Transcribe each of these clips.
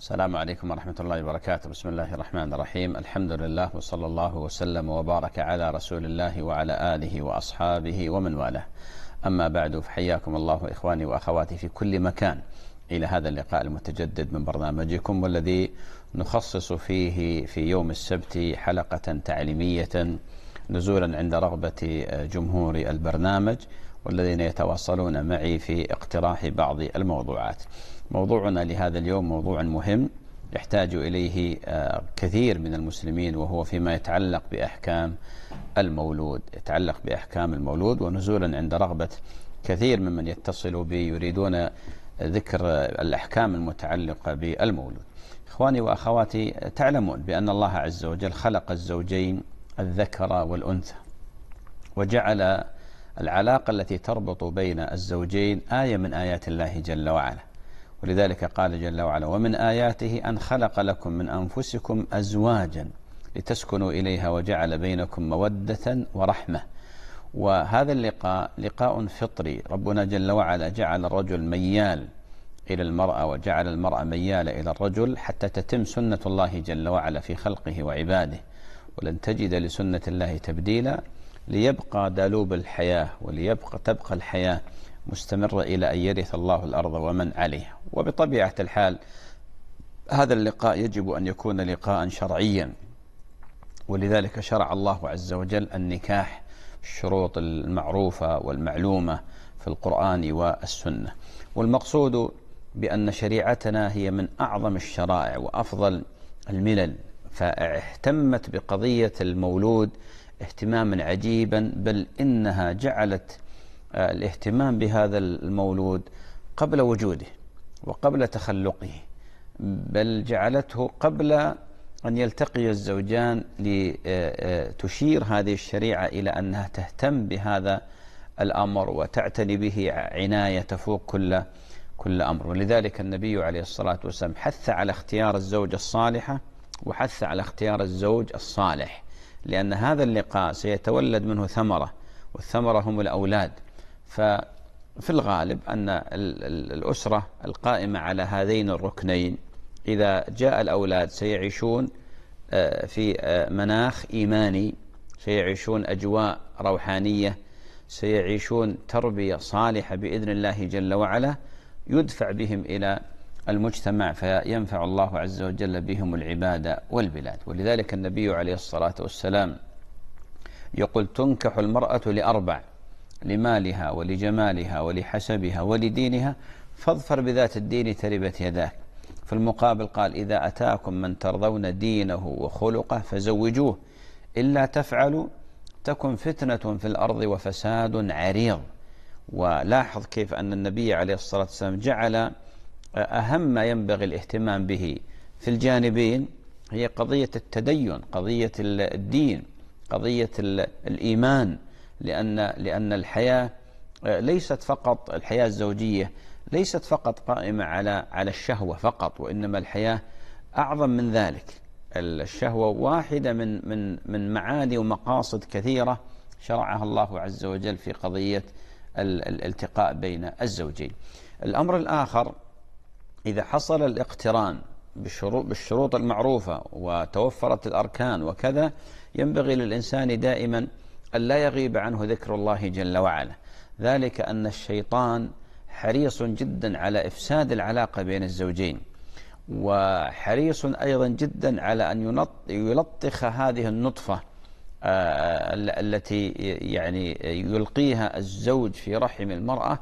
السلام عليكم ورحمة الله وبركاته بسم الله الرحمن الرحيم الحمد لله وصلى الله وسلم وبارك على رسول الله وعلى آله وأصحابه ومن والاه أما بعد فحياكم الله إخواني وأخواتي في كل مكان إلى هذا اللقاء المتجدد من برنامجكم والذي نخصص فيه في يوم السبت حلقة تعليمية نزولا عند رغبة جمهور البرنامج والذين يتواصلون معي في اقتراح بعض الموضوعات موضوعنا لهذا اليوم موضوع مهم يحتاج إليه آه، كثير من المسلمين وهو فيما يتعلق بأحكام المولود يتعلق بأحكام المولود ونزولا عند رغبة كثير ممن يتصلوا بي يريدون ذكر الأحكام المتعلقة بالمولود إخواني وأخواتي تعلمون بأن الله عز وجل خلق الزوجين الذكر والأنثى وجعل العلاقة التي تربط بين الزوجين آية من آيات الله جل وعلا ولذلك قال جل وعلا ومن آياته أن خلق لكم من أنفسكم أزواجا لتسكنوا إليها وجعل بينكم مودة ورحمة وهذا اللقاء لقاء فطري ربنا جل وعلا جعل الرجل ميال إلى المرأة وجعل المرأة ميالة إلى الرجل حتى تتم سنة الله جل وعلا في خلقه وعباده ولن تجد لسنة الله تبديلا ليبقى دالوب الحياة وليبقى تبقى الحياة مستمرة إلى أن يرث الله الأرض ومن عليها وبطبيعة الحال هذا اللقاء يجب أن يكون لقاء شرعيا ولذلك شرع الله عز وجل النكاح الشروط المعروفة والمعلومة في القرآن والسنة والمقصود بأن شريعتنا هي من أعظم الشرائع وأفضل الملل فاهتمت بقضية المولود اهتماما عجيبا بل إنها جعلت آه، الاهتمام بهذا المولود قبل وجوده وقبل تخلقه بل جعلته قبل أن يلتقي الزوجان لتشير آه، آه، هذه الشريعة إلى أنها تهتم بهذا الأمر وتعتني به عناية تفوق كل كل أمر ولذلك النبي عليه الصلاة والسلام حث على اختيار الزوجة الصالحة وحث على اختيار الزوج الصالح لأن هذا اللقاء سيتولد منه ثمرة والثمرة هم الأولاد ففي الغالب أن الأسرة القائمة على هذين الركنين إذا جاء الأولاد سيعيشون آه، في آه، مناخ إيماني سيعيشون أجواء روحانية سيعيشون تربية صالحة بإذن الله جل وعلا يدفع بهم إلى المجتمع فينفع الله عز وجل بهم العبادة والبلاد ولذلك النبي عليه الصلاة والسلام يقول تنكح المرأة لأربع لمالها ولجمالها ولحسبها ولدينها فاظفر بذات الدين تربت يداك في المقابل قال إذا أتاكم من ترضون دينه وخلقه فزوجوه إلا تفعلوا تكن فتنة في الأرض وفساد عريض ولاحظ كيف أن النبي عليه الصلاة والسلام جعل أهم ما ينبغي الاهتمام به في الجانبين هي قضية التدين قضية الدين قضية الإيمان لأن, لأن الحياة آه، ليست فقط الحياة الزوجية ليست فقط قائمة على على الشهوة فقط وإنما الحياة أعظم من ذلك الشهوة واحدة من من من معاني ومقاصد كثيرة شرعها الله عز وجل في قضية الالتقاء بين الزوجين. الأمر الآخر إذا حصل الاقتران بالشروط, المعروفة وتوفرت الأركان وكذا ينبغي للإنسان دائما أن لا يغيب عنه ذكر الله جل وعلا ذلك أن الشيطان حريص جدا على إفساد العلاقة بين الزوجين وحريص أيضا جدا على أن يلطخ هذه النطفة آه، التي يعني يلقيها الزوج في رحم المرأة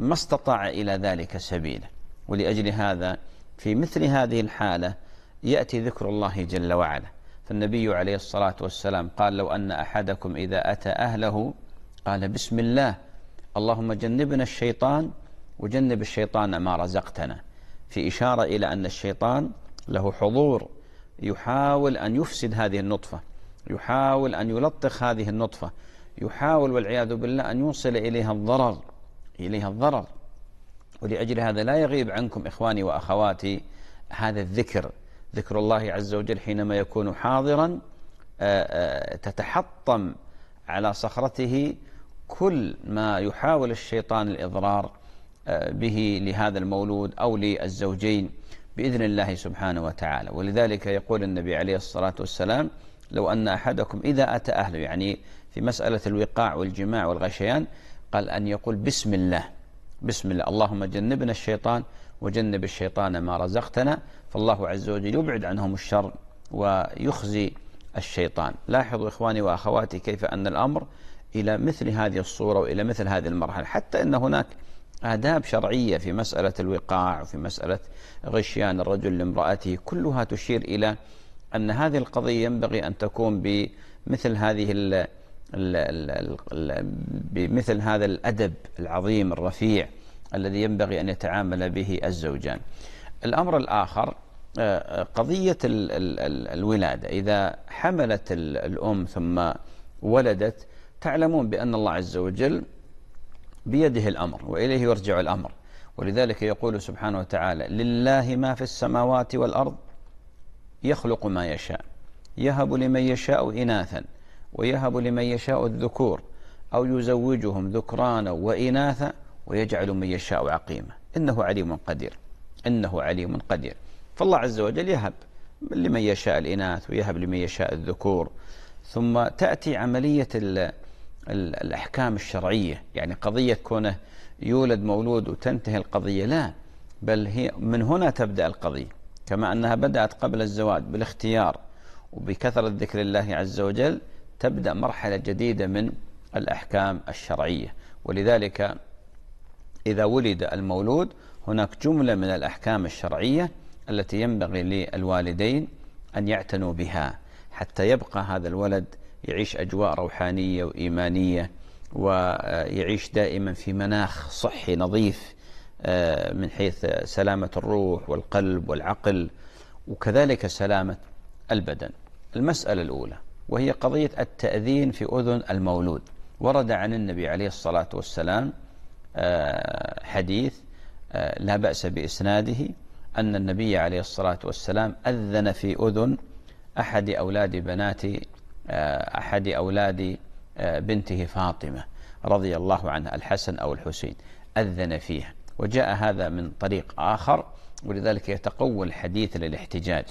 ما استطاع إلى ذلك سبيلا ولأجل هذا في مثل هذه الحالة يأتي ذكر الله جل وعلا فالنبي عليه الصلاة والسلام قال لو أن أحدكم إذا أتى أهله قال بسم الله اللهم جنبنا الشيطان وجنب الشيطان ما رزقتنا في إشارة إلى أن الشيطان له حضور يحاول أن يفسد هذه النطفة يحاول أن يلطخ هذه النطفة يحاول والعياذ بالله أن يوصل إليها الضرر إليها الضرر ولأجل هذا لا يغيب عنكم إخواني وأخواتي هذا الذكر ذكر الله عز وجل حينما يكون حاضرا آه، آه، تتحطم على صخرته كل ما يحاول الشيطان الإضرار آه، به لهذا المولود أو للزوجين بإذن الله سبحانه وتعالى ولذلك يقول النبي عليه الصلاة والسلام لو أن أحدكم إذا أتى أهله يعني في مسألة الوقاع والجماع والغشيان قال أن يقول بسم الله بسم الله اللهم جنبنا الشيطان وجنب الشيطان ما رزقتنا فالله عز وجل يبعد عنهم الشر ويخزي الشيطان لاحظوا إخواني وأخواتي كيف أن الأمر إلى مثل هذه الصورة وإلى مثل هذه المرحلة حتى أن هناك آداب شرعية في مسألة الوقاع وفي مسألة غشيان الرجل لامرأته كلها تشير إلى أن هذه القضية ينبغي أن تكون بمثل هذه الـ الـ الـ الـ بمثل هذا الأدب العظيم الرفيع الذي ينبغي أن يتعامل به الزوجان الأمر الآخر آه، قضية الولادة إذا حملت الأم ثم ولدت تعلمون بأن الله عز وجل بيده الأمر وإليه يرجع الأمر ولذلك يقول سبحانه وتعالى لله ما في السماوات والأرض يخلق ما يشاء يهب لمن يشاء إناثا ويهب لمن يشاء الذكور أو يزوجهم ذكرانا وإناثا ويجعل من يشاء عقيما إنه عليم قدير إنه عليم قدير فالله عز وجل يهب لمن يشاء الإناث ويهب لمن يشاء الذكور ثم تأتي عملية الأحكام الشرعية يعني قضية كونه يولد مولود وتنتهي القضية لا بل هي من هنا تبدأ القضية كما أنها بدأت قبل الزواج بالاختيار وبكثرة ذكر الله عز وجل تبدأ مرحلة جديدة من الأحكام الشرعية ولذلك إذا ولد المولود هناك جملة من الأحكام الشرعية التي ينبغي للوالدين أن يعتنوا بها حتى يبقى هذا الولد يعيش أجواء روحانية وإيمانية ويعيش دائما في مناخ صحي نظيف آه، من حيث سلامة الروح والقلب والعقل وكذلك سلامة البدن المسألة الأولى وهي قضية التأذين في أذن المولود ورد عن النبي عليه الصلاة والسلام آه، حديث آه، لا بأس بإسناده أن النبي عليه الصلاة والسلام أذن في أذن أحد أولاد بنات آه، أحد أولاد بنته فاطمة رضي الله عنها الحسن أو الحسين أذن فيها وجاء هذا من طريق آخر ولذلك يتقوى الحديث للاحتجاج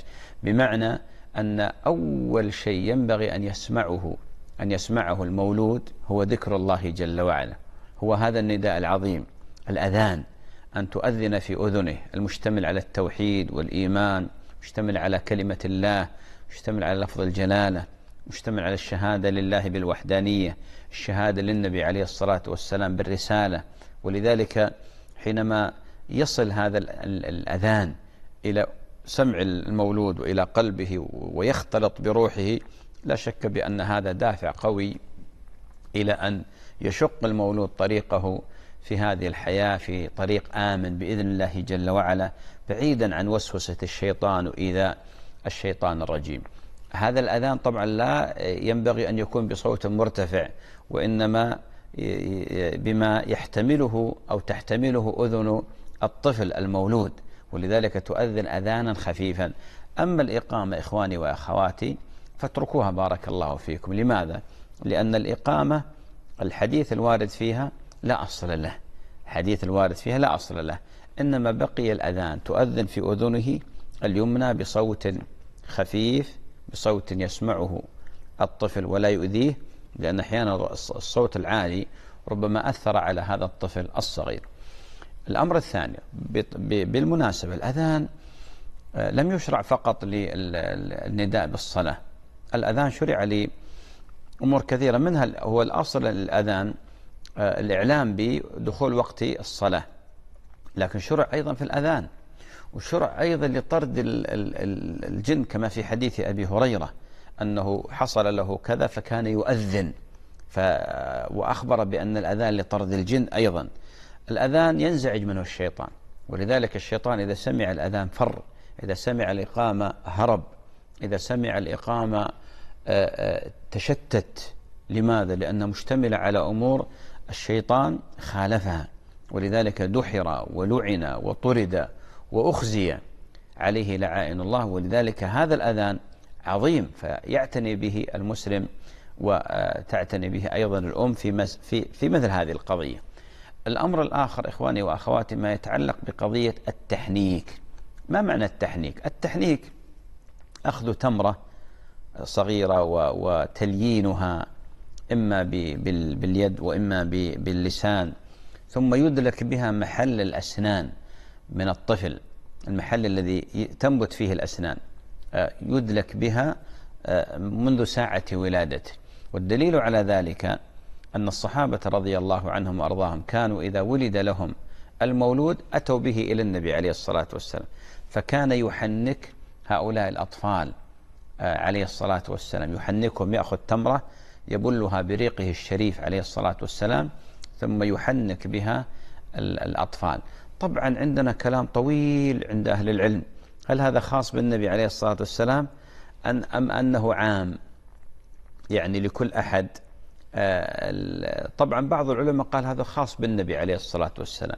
بمعنى أن أول شيء ينبغي أن يسمعه أن يسمعه المولود هو ذكر الله جل وعلا هو هذا النداء العظيم الأذان أن تؤذن في أذنه المشتمل على التوحيد والإيمان مشتمل على كلمة الله مشتمل على لفظ الجلالة مشتمل على الشهادة لله بالوحدانية الشهادة للنبي عليه الصلاة والسلام بالرسالة ولذلك حينما يصل هذا الأذان إلى سمع المولود وإلى قلبه ويختلط بروحه لا شك بأن هذا دافع قوي إلى أن يشق المولود طريقه في هذه الحياة في طريق آمن بإذن الله جل وعلا بعيدا عن وسوسة الشيطان وإيذاء الشيطان الرجيم هذا الأذان طبعا لا ينبغي أن يكون بصوت مرتفع وإنما بما يحتمله أو تحتمله أذن الطفل المولود ولذلك تؤذن أذانا خفيفا أما الإقامة إخواني وأخواتي فاتركوها بارك الله فيكم لماذا؟ لأن الإقامة الحديث الوارد فيها لا أصل له حديث الوارد فيها لا أصل له إنما بقي الأذان تؤذن في أذنه اليمنى بصوت خفيف بصوت يسمعه الطفل ولا يؤذيه لأن أحيانا الصوت العالي ربما أثر على هذا الطفل الصغير الأمر الثاني بالمناسبة الأذان آه، لم يشرع فقط للنداء بالصلاة الأذان شرع لي أمور كثيرة منها هو الأصل الأذان آه، الإعلام بدخول وقت الصلاة لكن شرع أيضا في الأذان وشرع أيضا لطرد الجن كما في حديث أبي هريرة أنه حصل له كذا فكان يؤذن ف وأخبر بأن الأذان لطرد الجن أيضا الأذان ينزعج منه الشيطان ولذلك الشيطان إذا سمع الأذان فر إذا سمع الإقامة هرب إذا سمع الإقامة آه، آه، تشتت لماذا؟ لأن مشتملة على أمور الشيطان خالفها ولذلك دحر ولعن وطرد وأخزي عليه لعائن الله ولذلك هذا الأذان عظيم فيعتني به المسلم وتعتني به أيضا الأم في, في, في مثل هذه القضية الأمر الآخر إخواني وأخواتي ما يتعلق بقضية التحنيك ما معنى التحنيك؟ التحنيك أخذ تمرة صغيرة وتليينها إما باليد وإما باللسان ثم يدلك بها محل الأسنان من الطفل المحل الذي تنبت فيه الأسنان آه، يدلك بها آه، منذ ساعة ولادته والدليل على ذلك أن الصحابة رضي الله عنهم وأرضاهم كانوا إذا ولد لهم المولود أتوا به إلى النبي عليه الصلاة والسلام فكان يحنك هؤلاء الأطفال آه، عليه الصلاة والسلام يحنكهم يأخذ تمرة يبلها بريقه الشريف عليه الصلاة والسلام ثم يحنك بها الأطفال طبعا عندنا كلام طويل عند أهل العلم هل هذا خاص بالنبي عليه الصلاة والسلام أن أم أنه عام يعني لكل أحد آه، طبعا بعض العلماء قال هذا خاص بالنبي عليه الصلاة والسلام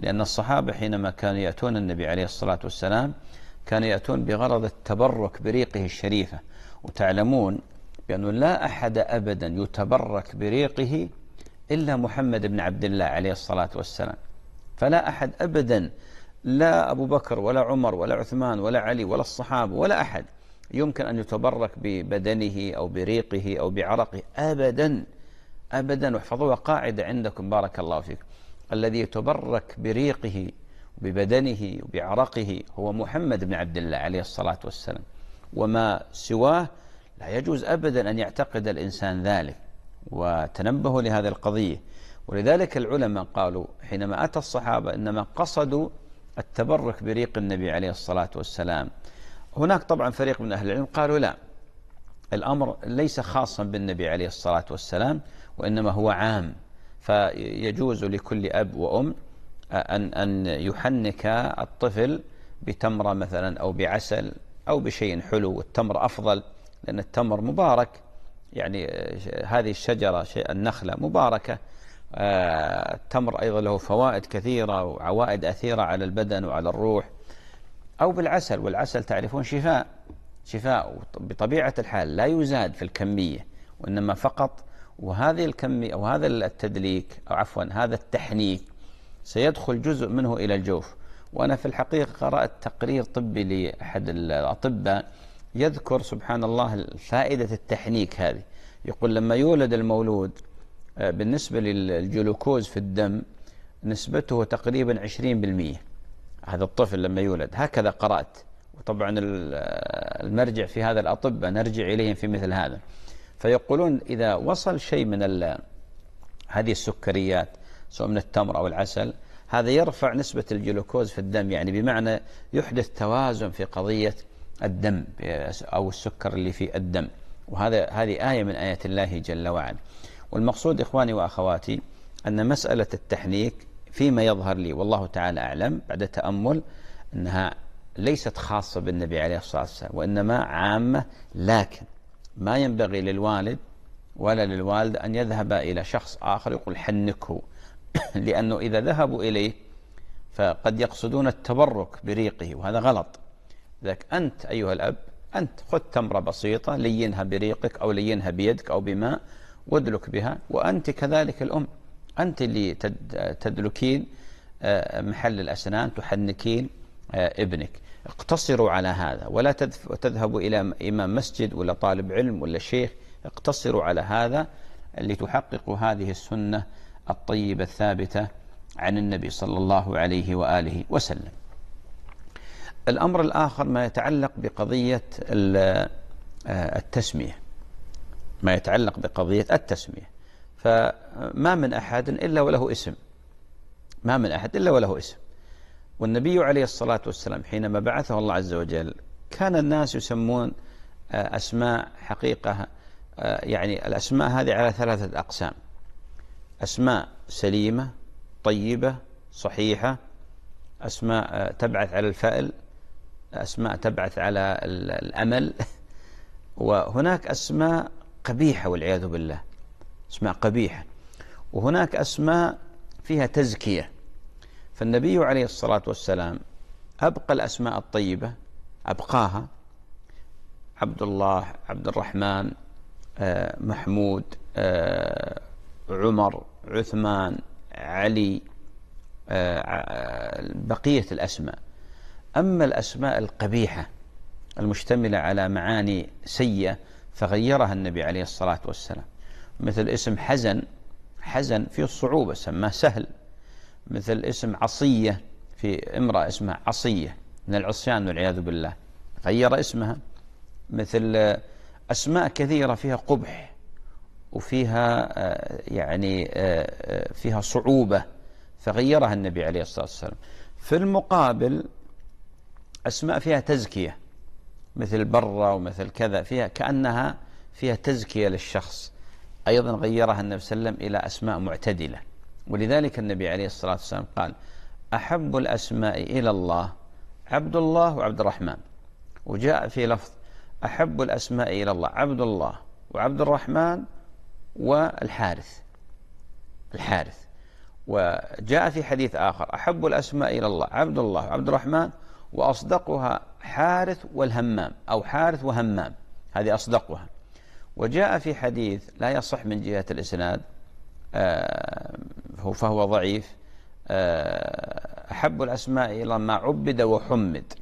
لأن الصحابة حينما كانوا يأتون النبي عليه الصلاة والسلام كانوا يأتون بغرض التبرك بريقه الشريفة وتعلمون بأنه لا أحد أبدا يتبرك بريقه إلا محمد بن عبد الله عليه الصلاة والسلام فلا أحد أبدا لا أبو بكر ولا عمر ولا عثمان ولا علي ولا الصحابة ولا أحد يمكن أن يتبرك ببدنه أو بريقه أو بعرقه أبدا أبدا واحفظوها قاعدة عندكم بارك الله فيك الذي يتبرك بريقه ببدنه وبعرقه هو محمد بن عبد الله عليه الصلاة والسلام وما سواه لا يجوز أبدا أن يعتقد الإنسان ذلك وتنبهوا لهذه القضية ولذلك العلماء قالوا حينما أتى الصحابة إنما قصدوا التبرك بريق النبي عليه الصلاة والسلام هناك طبعا فريق من أهل العلم قالوا لا الأمر ليس خاصا بالنبي عليه الصلاة والسلام وإنما هو عام فيجوز لكل أب وأم أن أن يحنك الطفل بتمرة مثلا أو بعسل أو بشيء حلو والتمر أفضل لأن التمر مبارك يعني هذه الشجرة النخلة مباركة آه، التمر أيضا له فوائد كثيرة وعوائد أثيرة على البدن وعلى الروح أو بالعسل والعسل تعرفون شفاء شفاء بطبيعة الحال لا يزاد في الكمية وإنما فقط وهذه الكمية أو هذا التدليك أو عفوا هذا التحنيك سيدخل جزء منه إلى الجوف وأنا في الحقيقة قرأت تقرير طبي لأحد الأطباء يذكر سبحان الله فائدة التحنيك هذه يقول لما يولد المولود آه، بالنسبة للجلوكوز في الدم نسبته تقريبا 20% هذا الطفل لما يولد هكذا قرأت وطبعا آه، المرجع في هذا الأطباء نرجع إليهم في مثل هذا فيقولون إذا وصل شيء من هذه السكريات سواء من التمر أو العسل هذا يرفع نسبة الجلوكوز في الدم يعني بمعنى يحدث توازن في قضية الدم أو السكر اللي في الدم وهذا هذه آية من آيات الله جل وعلا والمقصود إخواني وأخواتي أن مسألة التحنيك فيما يظهر لي والله تعالى أعلم بعد تأمل أنها ليست خاصة بالنبي عليه الصلاة والسلام وإنما عامة لكن ما ينبغي للوالد ولا للوالد أن يذهب إلى شخص آخر يقول حنكه لأنه إذا ذهبوا إليه فقد يقصدون التبرك بريقه وهذا غلط ذاك أنت أيها الأب أنت خذ تمرة بسيطة لينها بريقك أو لينها بيدك أو بماء وادلك بها وأنت كذلك الأم أنت اللي تدلكين آه، محل الأسنان تحنكين آه، ابنك اقتصروا على هذا ولا تذهبوا إلى إمام مسجد ولا طالب علم ولا شيخ اقتصروا على هذا لتحققوا هذه السنة الطيبة الثابتة عن النبي صلى الله عليه وآله وسلم الأمر الآخر ما يتعلق بقضية آه، التسمية ما يتعلق بقضية التسمية فما من أحد إلا وله اسم ما من أحد إلا وله اسم والنبي عليه الصلاة والسلام حينما بعثه الله عز وجل كان الناس يسمون آه، أسماء حقيقة آه، يعني الأسماء هذه على ثلاثة أقسام أسماء سليمة طيبة صحيحة أسماء آه، تبعث على الفأل أسماء تبعث على الأمل وهناك أسماء قبيحة والعياذ بالله أسماء قبيحة وهناك أسماء فيها تزكية فالنبي عليه الصلاة والسلام أبقى الأسماء الطيبة أبقاها عبد الله عبد الرحمن آه، محمود آه، عمر عثمان علي آه، بقية الأسماء أما الأسماء القبيحة المشتملة على معاني سيئة فغيرها النبي عليه الصلاة والسلام مثل اسم حزن حزن فيه الصعوبة سماه سهل مثل اسم عصية في امرأة اسمها عصية من العصيان والعياذ بالله غير اسمها مثل آه، أسماء كثيرة فيها قبح وفيها آه، يعني آه، آه، فيها صعوبة فغيرها النبي عليه الصلاة والسلام في المقابل أسماء فيها تزكية مثل برة ومثل كذا فيها كأنها فيها تزكية للشخص أيضا غيرها النبي صلى الله عليه وسلم إلى أسماء معتدلة ولذلك النبي عليه الصلاة والسلام قال أحب الأسماء إلى الله عبد الله وعبد الرحمن وجاء في لفظ أحب الأسماء إلى الله عبد الله وعبد الرحمن والحارث الحارث وجاء في حديث آخر أحب الأسماء إلى الله عبد الله عبد الرحمن وأصدقها حارث والهمام أو حارث وهمام هذه أصدقها وجاء في حديث لا يصح من جهة الإسناد آه، فهو ضعيف آه، أحب الأسماء إلى ما عبد وحمد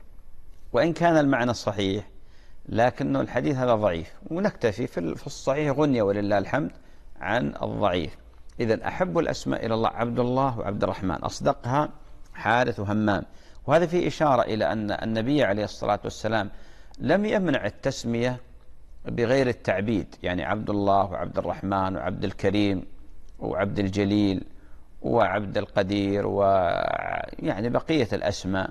وإن كان المعنى الصحيح لكنه الحديث هذا ضعيف ونكتفي في الصحيح غنية ولله الحمد عن الضعيف إذا أحب الأسماء إلى الله عبد الله وعبد الرحمن أصدقها حارث وهمام وهذا فيه إشارة إلى أن النبي عليه الصلاة والسلام لم يمنع التسمية بغير التعبيد يعني عبد الله وعبد الرحمن وعبد الكريم وعبد الجليل وعبد القدير ويعني بقية الأسماء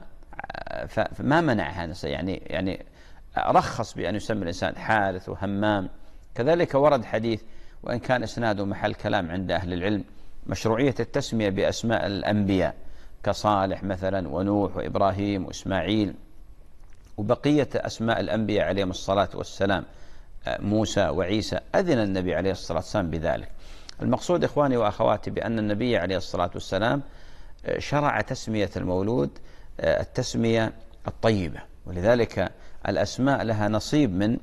فما منعها يعني يعني رخص بأن يسمي الإنسان حارث وهمام كذلك ورد حديث وإن كان إسناده محل كلام عند أهل العلم مشروعية التسمية بأسماء الأنبياء كصالح مثلا ونوح وإبراهيم وإسماعيل وبقية أسماء الأنبياء عليهم الصلاة والسلام موسى وعيسى أذن النبي عليه الصلاة والسلام بذلك المقصود إخواني وأخواتي بأن النبي عليه الصلاة والسلام آه، شرع تسمية المولود آه، التسمية الطيبة ولذلك الأسماء لها نصيب من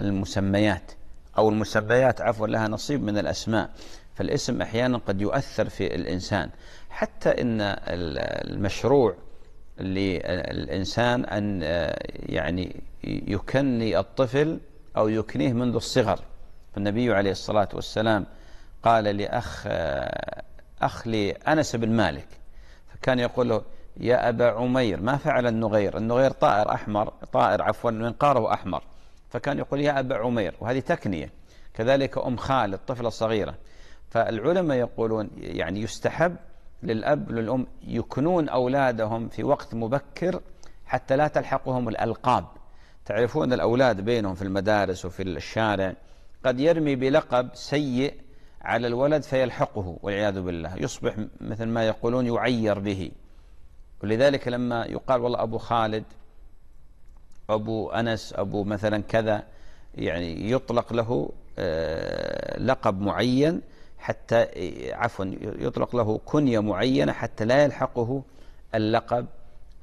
المسميات أو المسميات عفوا لها نصيب من الأسماء فالاسم أحيانا قد يؤثر في الإنسان حتى إن المشروع للإنسان أن آه، يعني يكني الطفل أو يكنيه منذ الصغر فالنبي عليه الصلاة والسلام قال لأخ آه، أخ لأنس بن مالك فكان يقول له يا أبا عمير ما فعل النغير النغير طائر أحمر طائر عفوا منقاره أحمر فكان يقول يا أبا عمير وهذه تكنية كذلك أم خالد الطفلة الصغيرة فالعلماء يقولون يعني يستحب للأب للأم يكنون أولادهم في وقت مبكر حتى لا تلحقهم الألقاب تعرفون الأولاد بينهم في المدارس وفي الشارع قد يرمي بلقب سيء على الولد فيلحقه والعياذ بالله يصبح مثل ما يقولون يعير به ولذلك لما يقال والله أبو خالد أبو أنس أبو مثلا كذا يعني يطلق له آه، لقب معين حتى آه، عفوا يطلق له كنية معينة حتى لا يلحقه اللقب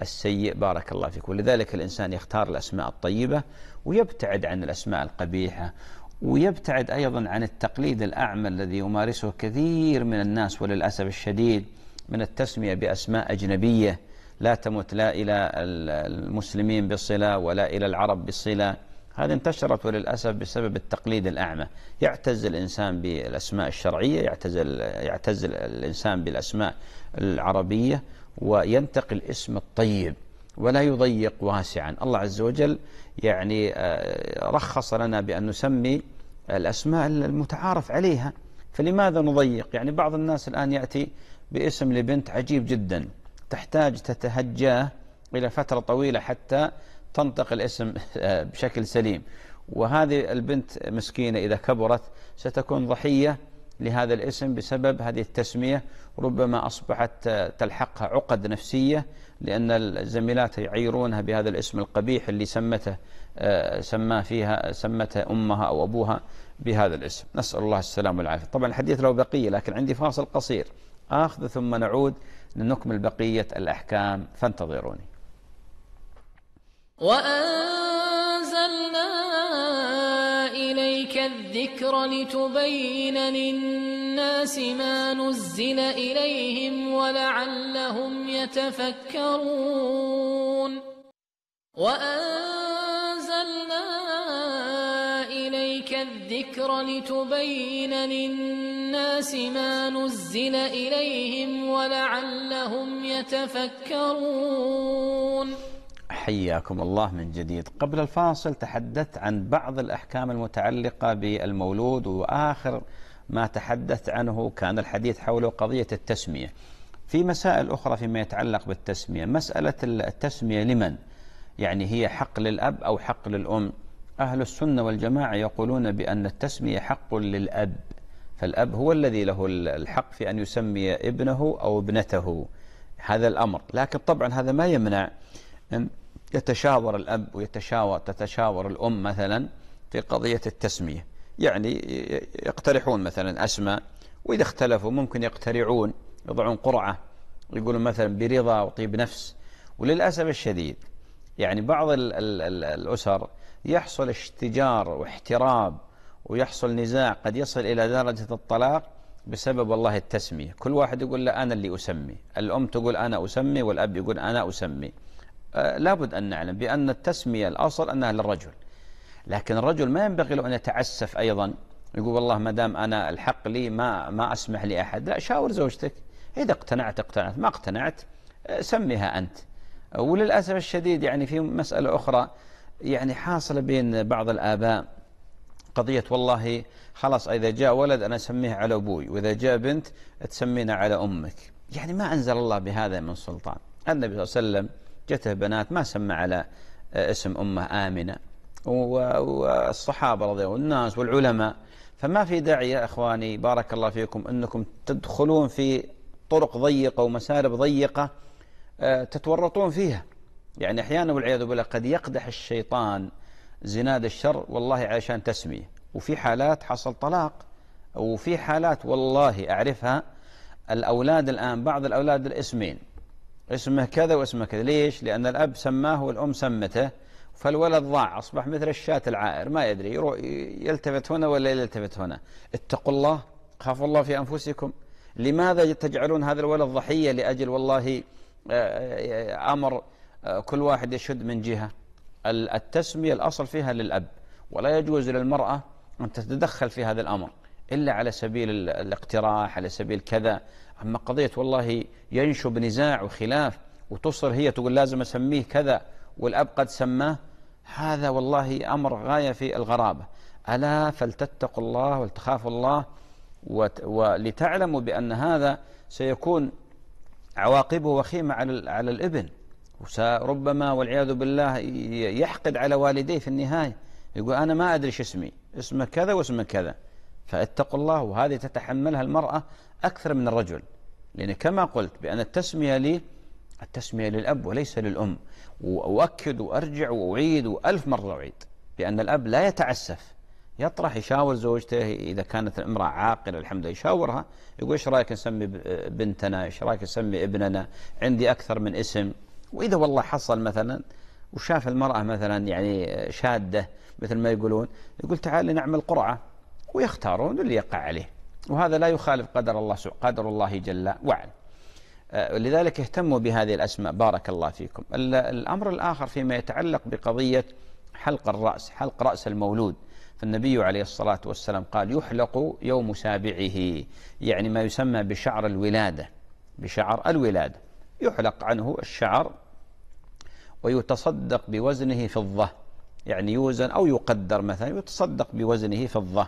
السيء بارك الله فيك ولذلك الإنسان يختار الأسماء الطيبة ويبتعد عن الأسماء القبيحة ويبتعد أيضا عن التقليد الأعمى الذي يمارسه كثير من الناس وللأسف الشديد من التسمية بأسماء أجنبية لا تمت لا إلى المسلمين بالصلة ولا إلى العرب بالصلة هذه انتشرت وللأسف بسبب التقليد الأعمى يعتز الإنسان بالأسماء الشرعية يعتز, يعتز الإنسان بالأسماء العربية وينتقي الاسم الطيب ولا يضيق واسعا الله عز وجل يعني آه، رخص لنا بأن نسمي الأسماء المتعارف عليها فلماذا نضيق يعني بعض الناس الآن يأتي باسم لبنت عجيب جدا تحتاج تتهجاه إلى فترة طويلة حتى تنطق الاسم آه، بشكل سليم وهذه البنت مسكينة إذا كبرت ستكون ضحية لهذا الاسم بسبب هذه التسمية ربما أصبحت آه، تلحقها عقد نفسية لأن الزميلات يعيرونها بهذا الاسم القبيح اللي سمته آه، سماه فيها سمته أمها أو أبوها بهذا الاسم نسأل الله السلام والعافية طبعا الحديث له بقية لكن عندي فاصل قصير آخذ ثم نعود لنكمل بقية الأحكام فانتظروني وأنزلنا إليك الذكر لتبين للناس ما نزل إليهم ولعلهم يتفكرون وأنزلنا الذكر لتبين للناس ما نزل إليهم ولعلهم يتفكرون حياكم الله من جديد قبل الفاصل تحدثت عن بعض الأحكام المتعلقة بالمولود وآخر ما تحدثت عنه كان الحديث حول قضية التسمية في مسائل أخرى فيما يتعلق بالتسمية مسألة التسمية لمن؟ يعني هي حق للأب أو حق للأم؟ أهل السنة والجماعة يقولون بأن التسمية حق للأب فالأب هو الذي له الحق في أن يسمي ابنه أو ابنته هذا الأمر لكن طبعا هذا ما يمنع أن يتشاور الأب ويتشاور تتشاور الأم مثلا في قضية التسمية يعني يقترحون مثلا أسماء وإذا اختلفوا ممكن يقترعون يضعون قرعة يقولون مثلا برضا وطيب نفس وللأسف الشديد يعني بعض الأسر يحصل اشتجار واحتراب ويحصل نزاع قد يصل إلى درجة الطلاق بسبب والله التسمية كل واحد يقول لا أنا اللي أسمي الأم تقول أنا أسمي والأب يقول أنا أسمي أه لابد أن نعلم بأن التسمية الأصل أنها للرجل لكن الرجل ما ينبغي له أن يتعسف أيضا يقول والله ما دام أنا الحق لي ما ما أسمح لأحد لا شاور زوجتك إذا اقتنعت اقتنعت ما اقتنعت آه، سميها أنت وللأسف الشديد يعني في مسألة أخرى يعني حاصلة بين بعض الآباء قضية والله خلاص إذا جاء ولد أنا أسميه على أبوي وإذا جاء بنت تسمينا على أمك يعني ما أنزل الله بهذا من سلطان النبي صلى الله عليه وسلم جته بنات ما سمى على آه، اسم أمه آمنة والصحابة رضي الله والناس والعلماء فما في داعي يا أخواني بارك الله فيكم أنكم تدخلون في طرق ضيقة ومسارب ضيقة آه، تتورطون فيها يعني أحيانا والعياذ بالله قد يقدح الشيطان زناد الشر والله عشان تسمية وفي حالات حصل طلاق وفي حالات والله أعرفها الأولاد الآن بعض الأولاد الاسمين اسمه كذا واسمه كذا ليش؟ لأن الأب سماه والأم سمته فالولد ضاع أصبح مثل الشاة العائر ما يدري يروح يلتفت هنا ولا يلتفت هنا اتقوا الله خافوا الله في أنفسكم لماذا تجعلون هذا الولد ضحية لأجل والله أمر آه، كل واحد يشهد من جهة التسمية الأصل فيها للأب ولا يجوز للمرأة أن تتدخل في هذا الأمر إلا على سبيل الاقتراح على سبيل كذا أما قضية والله ينشب نزاع وخلاف وتصر هي تقول لازم أسميه كذا والأب قد سماه هذا والله أمر غاية في الغرابة ألا فلتتقوا الله ولتخافوا الله ولتعلموا بأن هذا سيكون عواقبه وخيمة على الابن وربما والعياذ بالله يحقد على والديه في النهاية يقول أنا ما أدري شو اسمي اسمه كذا واسمه كذا فاتقوا الله وهذه تتحملها المرأة أكثر من الرجل لأن كما قلت بأن التسمية لي التسمية للأب وليس للأم وأؤكد وأرجع وأعيد وألف مرة أعيد بأن الأب لا يتعسف يطرح يشاور زوجته إذا كانت الامرأة عاقلة الحمد لله يشاورها يقول إيش رأيك نسمي بنتنا إيش رأيك نسمي ابننا عندي أكثر من اسم وإذا والله حصل مثلا وشاف المرأة مثلا يعني شادة مثل ما يقولون يقول تعال نعمل قرعة ويختارون اللي يقع عليه وهذا لا يخالف قدر الله قدر الله جل وعلا آه، لذلك اهتموا بهذه الأسماء بارك الله فيكم الأمر الآخر فيما يتعلق بقضية حلق الرأس حلق رأس المولود فالنبي عليه الصلاة والسلام قال يحلق يوم سابعه يعني ما يسمى بشعر الولادة بشعر الولادة يحلق عنه الشعر ويتصدق بوزنه فضة يعني يوزن أو يقدر مثلا يتصدق بوزنه فضة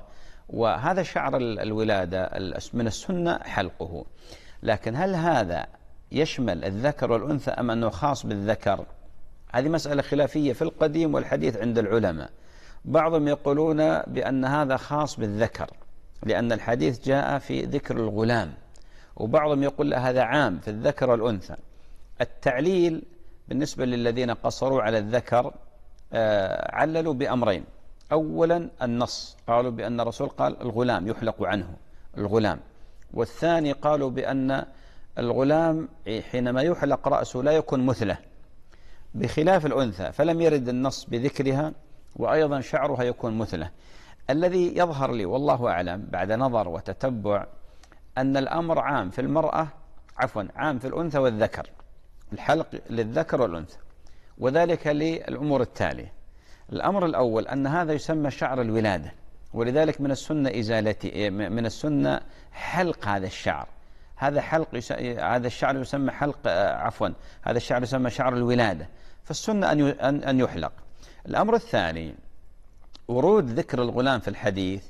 وهذا شعر الولادة من السنة حلقه لكن هل هذا يشمل الذكر والأنثى أم أنه خاص بالذكر هذه مسألة خلافية في القديم والحديث عند العلماء بعضهم يقولون بأن هذا خاص بالذكر لأن الحديث جاء في ذكر الغلام وبعضهم يقول هذا عام في الذكر والأنثى التعليل بالنسبة للذين قصروا على الذكر آه، عللوا بأمرين أولا النص قالوا بأن الرسول قال الغلام يحلق عنه الغلام والثاني قالوا بأن الغلام حينما يحلق رأسه لا يكون مثله بخلاف الأنثى فلم يرد النص بذكرها وأيضا شعرها يكون مثله الذي يظهر لي والله أعلم بعد نظر وتتبع أن الأمر عام في المرأة عفوا عام في الأنثى والذكر الحلق للذكر والأنثى وذلك للأمور التالية الأمر الأول أن هذا يسمى شعر الولادة ولذلك من السنة إزالته إيه، من السنة حلق هذا الشعر هذا حلق يس... هذا الشعر يسمى حلق آه، عفوا هذا الشعر يسمى شعر الولادة فالسنة أن أن يحلق الأمر الثاني ورود ذكر الغلام في الحديث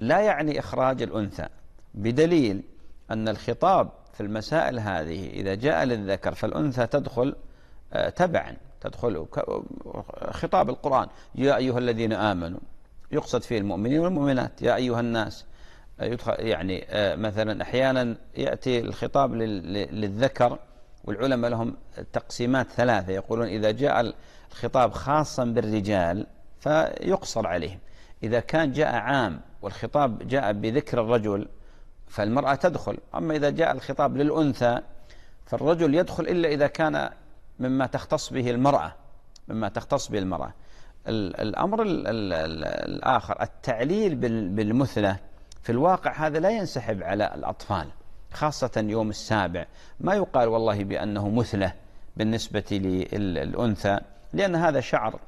لا يعني إخراج الأنثى بدليل أن الخطاب في المسائل هذه إذا جاء للذكر فالأنثى تدخل آه، تبعا تدخل خطاب القرآن يا أيها الذين آمنوا يقصد فيه المؤمنين والمؤمنات يا أيها الناس آه، يدخل يعني آه، مثلا أحيانا يأتي الخطاب للذكر والعلماء لهم تقسيمات ثلاثة يقولون إذا جاء الخطاب خاصا بالرجال فيقصر عليهم إذا كان جاء عام والخطاب جاء بذكر الرجل فالمرأة تدخل أما إذا جاء الخطاب للأنثى فالرجل يدخل إلا إذا كان مما تختص به المرأة مما تختص به المرأة الأمر الـ الـ الـ الآخر التعليل بالمثلى في الواقع هذا لا ينسحب على الأطفال خاصة يوم السابع ما يقال والله بأنه مثلة بالنسبة للأنثى لأن هذا شعر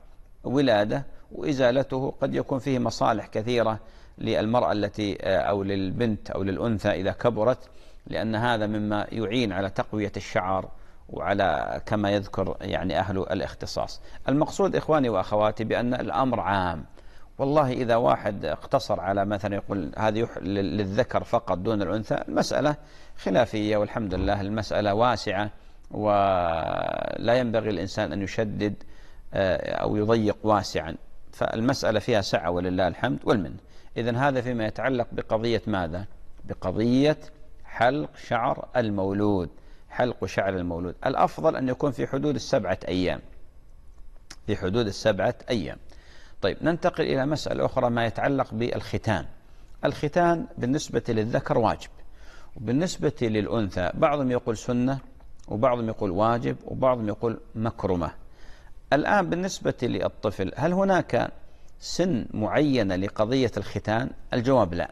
ولادة وإزالته قد يكون فيه مصالح كثيرة للمرأة التي آه، أو للبنت أو للأنثى إذا كبرت لأن هذا مما يعين على تقوية الشعر وعلى كما يذكر يعني أهل الاختصاص المقصود إخواني وأخواتي بأن الأمر عام والله إذا واحد اقتصر على مثلا يقول هذه للذكر فقط دون الأنثى المسألة خلافية والحمد لله المسألة واسعة ولا ينبغي الإنسان أن يشدد آه، أو يضيق واسعا فالمسألة فيها سعة ولله الحمد والمنه إذا هذا فيما يتعلق بقضية ماذا بقضية حلق شعر المولود حلق شعر المولود الأفضل أن يكون في حدود السبعة أيام في حدود السبعة أيام طيب ننتقل إلى مسألة أخرى ما يتعلق بالختان الختان بالنسبة للذكر واجب وبالنسبة للأنثى بعضهم يقول سنة وبعضهم يقول واجب وبعضهم يقول مكرمة الآن بالنسبة للطفل هل هناك سن معينة لقضية الختان الجواب لا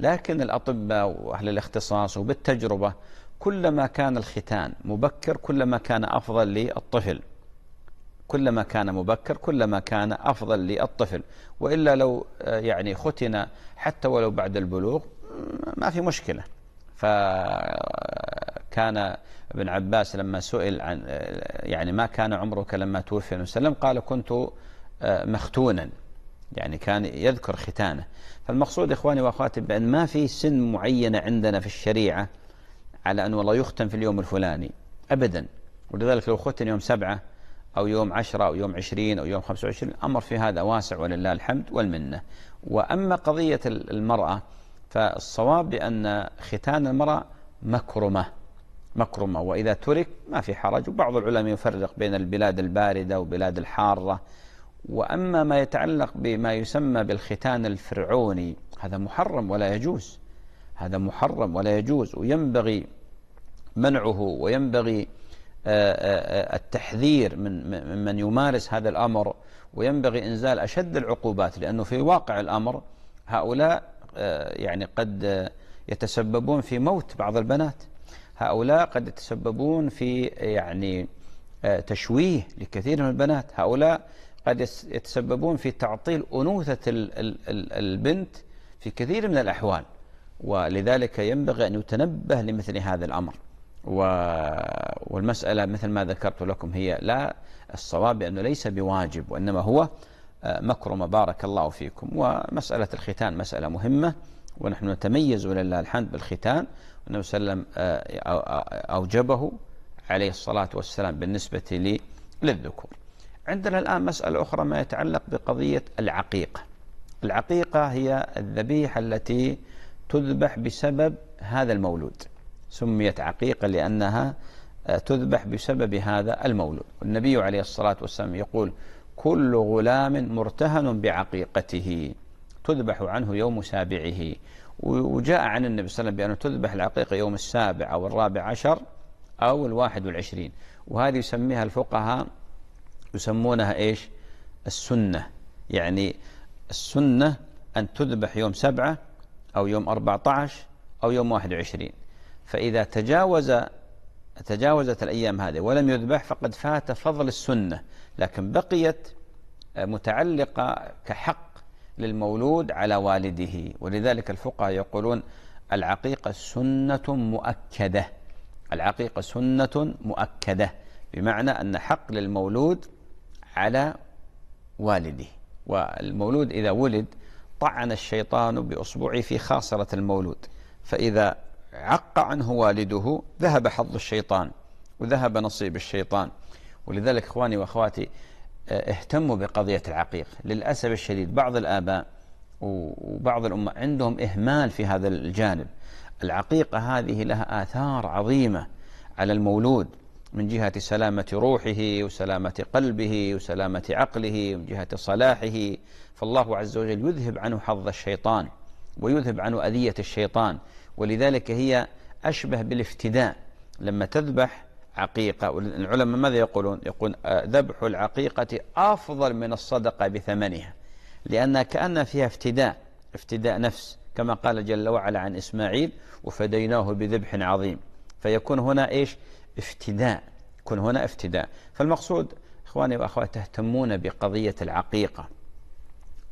لكن الأطباء وأهل الاختصاص وبالتجربة كلما كان الختان مبكر كلما كان أفضل للطفل كلما كان مبكر كلما كان أفضل للطفل وإلا لو آه، يعني ختن حتى ولو بعد البلوغ ما في مشكلة فكان آه، ابن عباس لما سئل عن آه، يعني ما كان عمرك لما توفي وسلم قال كنت مختونا يعني كان يذكر ختانه فالمقصود إخواني وأخواتي بأن ما في سن معينة عندنا في الشريعة على أن والله يختم في اليوم الفلاني أبدا ولذلك لو ختن يوم سبعة أو يوم عشرة أو يوم عشرين أو يوم خمسة وعشرين الأمر في هذا واسع ولله الحمد والمنة وأما قضية المرأة فالصواب بأن ختان المرأة مكرمة مكرمة وإذا ترك ما في حرج وبعض العلماء يفرق بين البلاد الباردة وبلاد الحارة وأما ما يتعلق بما يسمى بالختان الفرعوني هذا محرم ولا يجوز هذا محرم ولا يجوز وينبغي منعه وينبغي آه، آه، آه، التحذير من من يمارس هذا الأمر وينبغي إنزال أشد العقوبات لأنه في واقع الأمر هؤلاء يعني قد يتسببون في موت بعض البنات هؤلاء قد يتسببون في يعني تشويه لكثير من البنات هؤلاء قد يتسببون في تعطيل أنوثة البنت في كثير من الأحوال ولذلك ينبغي أن يتنبه لمثل هذا الأمر والمسألة مثل ما ذكرت لكم هي لا الصواب أنه ليس بواجب وإنما هو آه، مكرم بارك الله فيكم ومسألة الختان مسألة مهمة ونحن نتميز ولله الحمد بالختان والنبي صلى الله عليه وسلم آه، أوجبه عليه الصلاة والسلام بالنسبة للذكور عندنا الآن مسألة أخرى ما يتعلق بقضية العقيقة العقيقة هي الذبيحة التي تذبح بسبب هذا المولود سميت عقيقة لأنها آه، تذبح بسبب هذا المولود والنبي عليه الصلاة والسلام يقول كل غلام مرتهن بعقيقته تذبح عنه يوم سابعه وجاء عن النبي صلى الله عليه وسلم بأنه تذبح العقيقة يوم السابع أو الرابع عشر أو الواحد والعشرين وهذه يسميها الفقهاء يسمونها إيش السنة يعني السنة أن تذبح يوم سبعة أو يوم 14 أو يوم 21 فإذا تجاوز تجاوزت الأيام هذه ولم يذبح فقد فات فضل السنة لكن بقيت متعلقة كحق للمولود على والده ولذلك الفقهاء يقولون العقيقة سنة مؤكدة العقيقة سنة مؤكدة بمعنى أن حق للمولود على والده والمولود إذا ولد طعن الشيطان بأصبعه في خاصرة المولود فإذا عق عنه والده ذهب حظ الشيطان وذهب نصيب الشيطان ولذلك إخواني وأخواتي آه، اهتموا بقضية العقيق للأسف الشديد بعض الآباء وبعض الأمة عندهم إهمال في هذا الجانب العقيقة هذه لها آثار عظيمة على المولود من جهة سلامة روحه وسلامة قلبه وسلامة عقله ومن جهة صلاحه فالله عز وجل يذهب عنه حظ الشيطان ويذهب عنه أذية الشيطان ولذلك هي أشبه بالافتداء لما تذبح عقيقة العلماء ماذا يقولون يقول ذبح العقيقة أفضل من الصدقة بثمنها لأن كأن فيها افتداء افتداء نفس كما قال جل وعلا عن إسماعيل وفديناه بذبح عظيم فيكون هنا إيش افتداء يكون هنا افتداء فالمقصود إخواني وأخواتي تهتمون بقضية العقيقة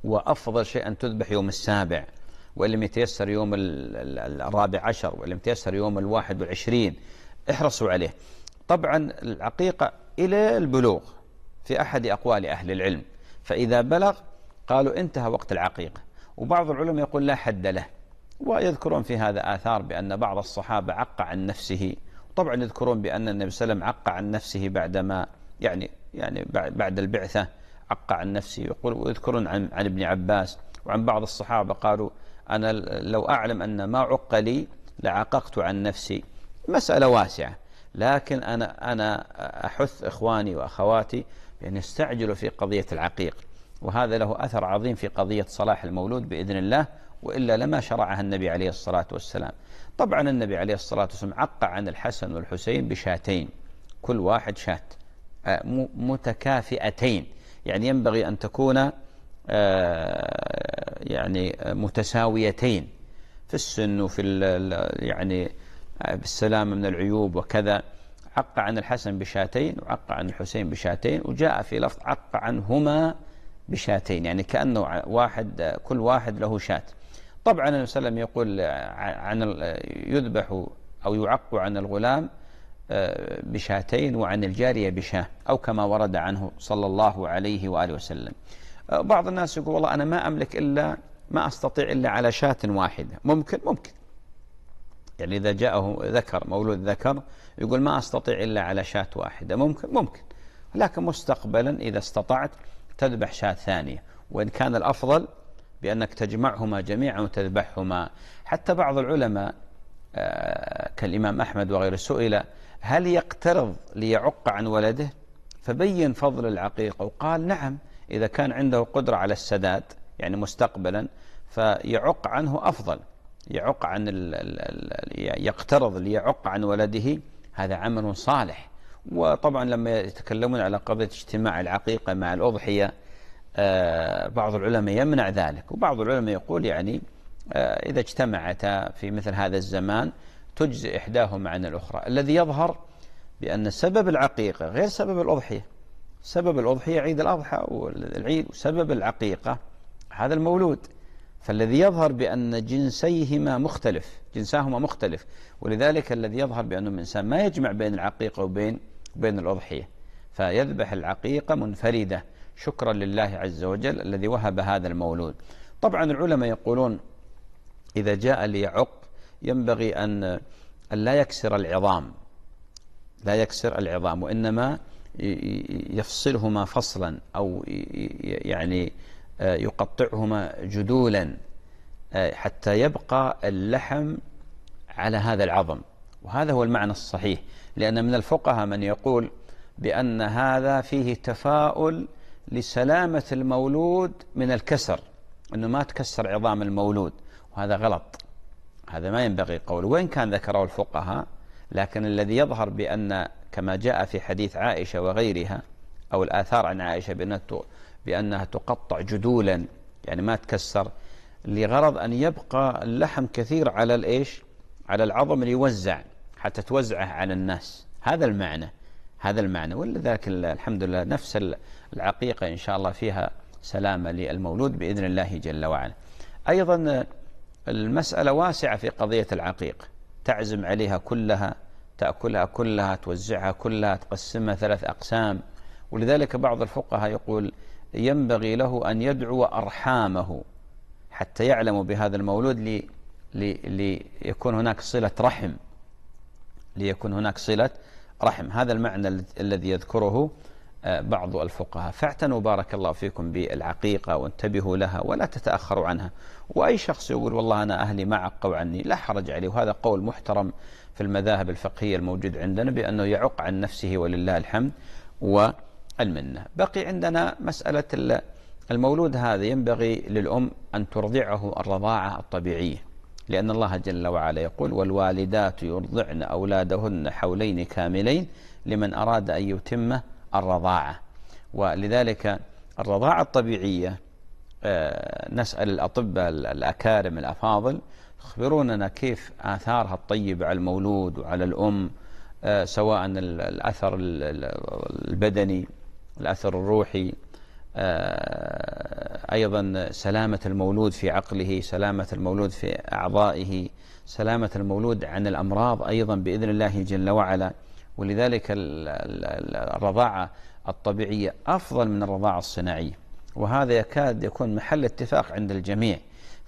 وأفضل شيء أن تذبح يوم السابع وإن لم يتيسر يوم الرابع عشر وإن لم يتيسر يوم الواحد والعشرين احرصوا عليه طبعا العقيقة إلى البلوغ في أحد أقوال أهل العلم فإذا بلغ قالوا انتهى وقت العقيقة وبعض العلماء يقول لا حد له ويذكرون في هذا آثار بأن بعض الصحابة عق عن نفسه طبعا يذكرون بأن النبي صلى الله عليه وسلم عق عن نفسه بعدما يعني يعني بعد البعثة عق عن نفسه يقول ويذكرون عن, عن ابن عباس وعن بعض الصحابة قالوا أنا لو أعلم أن ما عق لي لعققت عن نفسي مسألة واسعة لكن أنا أنا أحث إخواني وأخواتي بأن يستعجلوا في قضية العقيق وهذا له أثر عظيم في قضية صلاح المولود بإذن الله وإلا لما شرعها النبي عليه الصلاة والسلام طبعا النبي عليه الصلاة والسلام عق عن الحسن والحسين بشاتين كل واحد شات آه، متكافئتين يعني ينبغي أن تكون آه، يعني متساويتين في السن وفي يعني آه، بالسلامة من العيوب وكذا عق عن الحسن بشاتين وعق عن الحسين بشاتين وجاء في لفظ عق عنهما بشاتين يعني كأنه واحد كل واحد له شاة طبعا النبي صلى الله عليه وسلم يقول آه، عن يذبح أو يعق عن الغلام آه، بشاتين وعن الجارية بشاه أو كما ورد عنه صلى الله عليه وآله وسلم آه، بعض الناس يقول والله أنا ما أملك إلا ما أستطيع إلا على شاة واحدة ممكن ممكن يعني إذا جاءه ذكر مولود ذكر يقول ما أستطيع إلا على شاة واحدة ممكن ممكن لكن مستقبلا إذا استطعت تذبح شاة ثانية وإن كان الأفضل بأنك تجمعهما جميعا وتذبحهما حتى بعض العلماء آه، كالإمام أحمد وغيره سئل هل يقترض ليعق عن ولده فبين فضل العقيقة وقال نعم إذا كان عنده قدرة على السداد يعني مستقبلا فيعق عنه أفضل يعق عن يقترض ليعق عن ولده هذا عمل صالح وطبعا لما يتكلمون على قضية اجتماع العقيقة مع الأضحية آه، بعض العلماء يمنع ذلك وبعض العلماء يقول يعني آه، إذا اجتمعتا في مثل هذا الزمان تجزئ إحداهما عن الأخرى الذي يظهر بأن سبب العقيقة غير سبب الأضحية سبب الأضحية عيد الأضحى والعيد وسبب العقيقة هذا المولود فالذي يظهر بأن جنسيهما مختلف جنساهما مختلف ولذلك الذي يظهر بأنه الإنسان ما يجمع بين العقيقة وبين بين الأضحية فيذبح العقيقة منفردة شكرا لله عز وجل الذي وهب هذا المولود طبعا العلماء يقولون إذا جاء ليعق ينبغي أن لا يكسر العظام لا يكسر العظام وإنما يفصلهما فصلا أو يعني آه، يقطعهما جدولا آه، حتى يبقى اللحم على هذا العظم وهذا هو المعنى الصحيح لأن من الفقهاء من يقول بأن هذا فيه تفاؤل لسلامة المولود من الكسر أنه ما تكسر عظام المولود وهذا غلط هذا ما ينبغي قول وإن كان ذكره الفقهاء لكن الذي يظهر بأن كما جاء في حديث عائشة وغيرها أو الآثار عن عائشة بأنها تقطع جدولا يعني ما تكسر لغرض أن يبقى اللحم كثير على الإيش على العظم ليوزع حتى توزعه على الناس هذا المعنى هذا المعنى ولذلك الحمد لله نفس العقيقة إن شاء الله فيها سلامة للمولود بإذن الله جل وعلا أيضا المسألة واسعة في قضية العقيق تعزم عليها كلها تأكلها كلها توزعها كلها تقسمها ثلاث أقسام ولذلك بعض الفقهاء يقول ينبغي له أن يدعو أرحامه حتى يعلموا بهذا المولود ليكون لي لي هناك صلة رحم ليكون هناك صلة رحم هذا المعنى الذي يذكره آه، بعض الفقهاء فاعتنوا بارك الله فيكم بالعقيقة وانتبهوا لها ولا تتأخروا عنها وأي شخص يقول والله أنا أهلي ما عقوا عني لا حرج عليه وهذا قول محترم في المذاهب الفقهية الموجود عندنا بأنه يعق عن نفسه ولله الحمد والمنة بقي عندنا مسألة المولود هذا ينبغي للأم أن ترضعه الرضاعة الطبيعية لأن الله جل وعلا يقول والوالدات يرضعن أولادهن حولين كاملين لمن أراد أن يتم الرضاعة ولذلك الرضاعة الطبيعية آه، نسأل الأطباء الأكارم الأفاضل خبروننا كيف آثارها الطيبة على المولود وعلى الأم آه، سواء الأثر البدني الأثر الروحي آه، أيضا سلامة المولود في عقله سلامة المولود في أعضائه سلامة المولود عن الأمراض أيضا بإذن الله جل وعلا ولذلك الرضاعة الطبيعية أفضل من الرضاعة الصناعية وهذا يكاد يكون محل اتفاق عند الجميع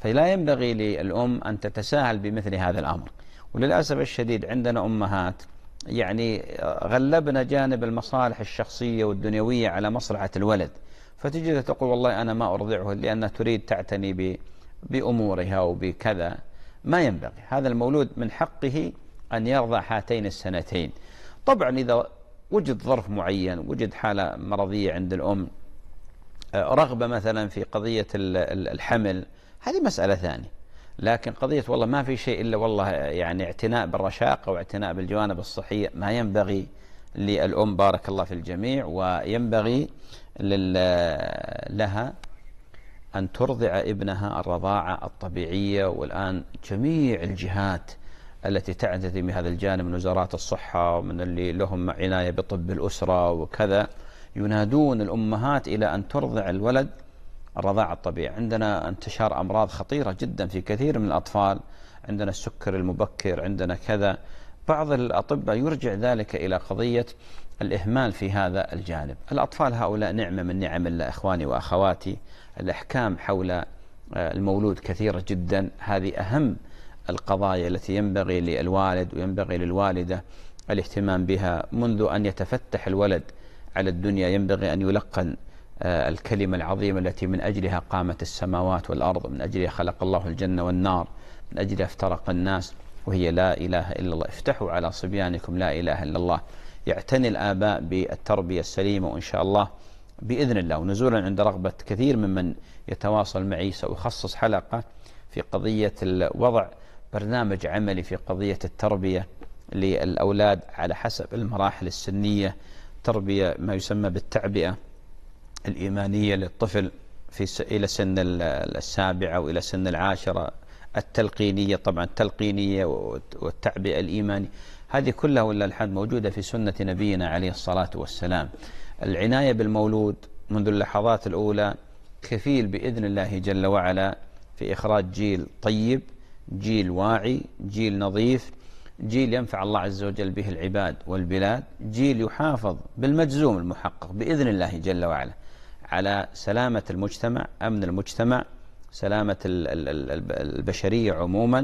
فلا ينبغي للأم أن تتساهل بمثل هذا الأمر وللأسف الشديد عندنا أمهات يعني غلبنا جانب المصالح الشخصية والدنيوية على مصلحة الولد فتجد تقول والله أنا ما أرضعه لأنها تريد تعتني بأمورها وبكذا ما ينبغي هذا المولود من حقه أن يرضع هاتين السنتين طبعا إذا وجد ظرف معين وجد حالة مرضية عند الأم آه، رغبة مثلا في قضية الحمل هذه مسألة ثانية لكن قضية والله ما في شيء إلا والله يعني اعتناء بالرشاقة واعتناء بالجوانب الصحية ما ينبغي للأم بارك الله في الجميع وينبغي لها أن ترضع ابنها الرضاعة الطبيعية والآن جميع الجهات التي تعتني بهذا الجانب من وزارة الصحة ومن اللي لهم عناية بطب الأسرة وكذا ينادون الأمهات إلى أن ترضع الولد الرضاعة الطبيعية عندنا انتشار أمراض خطيرة جدا في كثير من الأطفال عندنا السكر المبكر عندنا كذا بعض الأطباء يرجع ذلك إلى قضية الإهمال في هذا الجانب الأطفال هؤلاء نعمة من نعم الله إخواني وأخواتي الأحكام حول آه، المولود كثيرة جدا هذه أهم القضايا التي ينبغي للوالد وينبغي للوالدة الاهتمام بها منذ أن يتفتح الولد على الدنيا ينبغي أن يلقن آه، الكلمة العظيمة التي من أجلها قامت السماوات والأرض من أجلها خلق الله الجنة والنار من أجلها افترق الناس وهي لا إله إلا الله افتحوا على صبيانكم لا إله إلا الله يعتني الآباء بالتربية السليمة وإن شاء الله بإذن الله ونزولا عند رغبة كثير ممن يتواصل معي سأخصص حلقة في قضية الوضع برنامج عملي في قضية التربية للأولاد على حسب المراحل السنية تربية ما يسمى بالتعبئة الإيمانية للطفل في س... إلى سن السابعة وإلى سن العاشرة التلقينية طبعا التلقينية والتعبئة الإيمانية هذه كلها ولا الحد موجودة في سنة نبينا عليه الصلاة والسلام العناية بالمولود منذ اللحظات الأولى كفيل بإذن الله جل وعلا في إخراج جيل طيب جيل واعي جيل نظيف جيل ينفع الله عز وجل به العباد والبلاد جيل يحافظ بالمجزوم المحقق بإذن الله جل وعلا على سلامة المجتمع أمن المجتمع سلامة البشرية عموما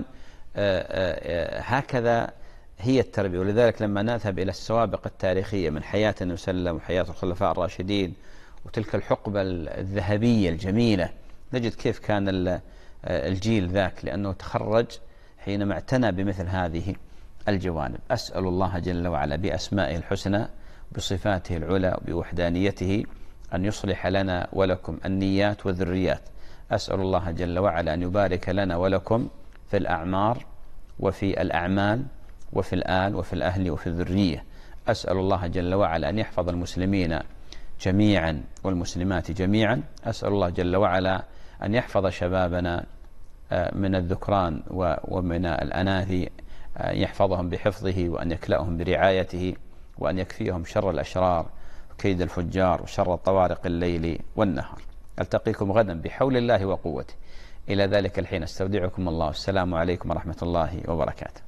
آه، آه، آه، هكذا هي التربية ولذلك لما نذهب إلى السوابق التاريخية من حياة النبي صلى الله عليه وسلم وحياة الخلفاء الراشدين وتلك الحقبة الذهبية الجميلة نجد كيف كان الجيل ذاك لأنه تخرج حينما اعتنى بمثل هذه الجوانب أسأل الله جل وعلا بأسمائه الحسنى بصفاته العلى بوحدانيته أن يصلح لنا ولكم النيات والذريات أسأل الله جل وعلا أن يبارك لنا ولكم في الأعمار وفي الأعمال وفي الآل وفي الأهل وفي الذرية أسأل الله جل وعلا أن يحفظ المسلمين جميعا والمسلمات جميعا أسأل الله جل وعلا أن يحفظ شبابنا آه، من الذكران ومن الأناثي آه، يحفظهم بحفظه وأن يكلأهم برعايته وأن يكفيهم شر الأشرار وكيد الفجار وشر الطوارق الليل والنهار ألتقيكم غدا بحول الله وقوته إلى ذلك الحين استودعكم الله والسلام عليكم ورحمة الله وبركاته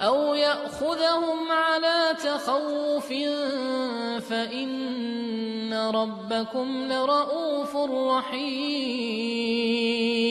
أو يأخذهم على تخوف فإن ربكم لرؤوف رحيم